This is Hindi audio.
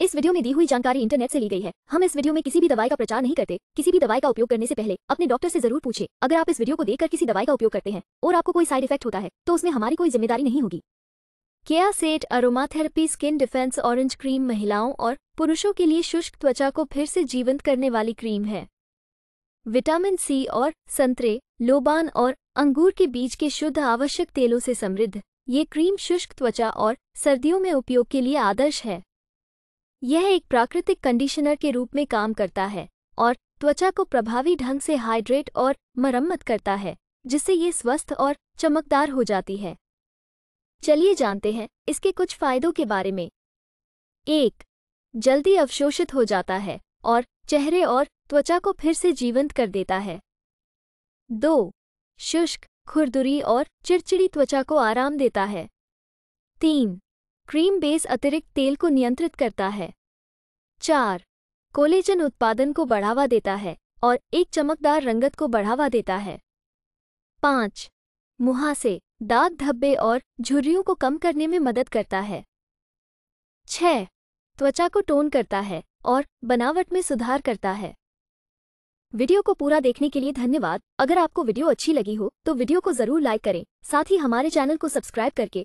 इस वीडियो में दी हुई जानकारी इंटरनेट से ली गई है हम इस वीडियो में किसी भी दवाई का प्रचार नहीं करते किसी भी दवाई का उपयोग करने से पहले अपने डॉक्टर से जरूर पूछे अगर आप इस वीडियो को देखकर किसी दवाई का उपयोग करते हैं और आपको कोई साइड इफेक्ट होता है तो उसमें हमारी कोई जिम्मेदारी नहीं होगी क्या set aromatherapy skin defence orange cream महिलाओं और पुरुषों के लिए शुष्क त्वचा को फिर से जीवंत करने वाली क्रीम है विटामिन सी और संतरे लोबान और अंगूर के बीज के शुद्ध आवश्यक तेलों से समृद्ध ये क्रीम शुष्क त्वचा और सर्दियों में उपयोग के लिए आदर्श है यह एक प्राकृतिक कंडीशनर के रूप में काम करता है और त्वचा को प्रभावी ढंग से हाइड्रेट और मरम्मत करता है जिससे ये स्वस्थ और चमकदार हो जाती है चलिए जानते हैं इसके कुछ फायदों के बारे में एक जल्दी अवशोषित हो जाता है और चेहरे और त्वचा को फिर से जीवंत कर देता है दो शुष्क खुरदुरी और चिड़चिड़ी त्वचा को आराम देता है तीन क्रीम बेस अतिरिक्त तेल को नियंत्रित करता है चार कोलेजन उत्पादन को बढ़ावा देता है और एक चमकदार रंगत को बढ़ावा देता है पाँच मुहासे दाग धब्बे और झुर्रियों को कम करने में मदद करता है छह त्वचा को टोन करता है और बनावट में सुधार करता है वीडियो को पूरा देखने के लिए धन्यवाद अगर आपको वीडियो अच्छी लगी हो तो वीडियो को जरूर लाइक करें साथ ही हमारे चैनल को सब्सक्राइब करके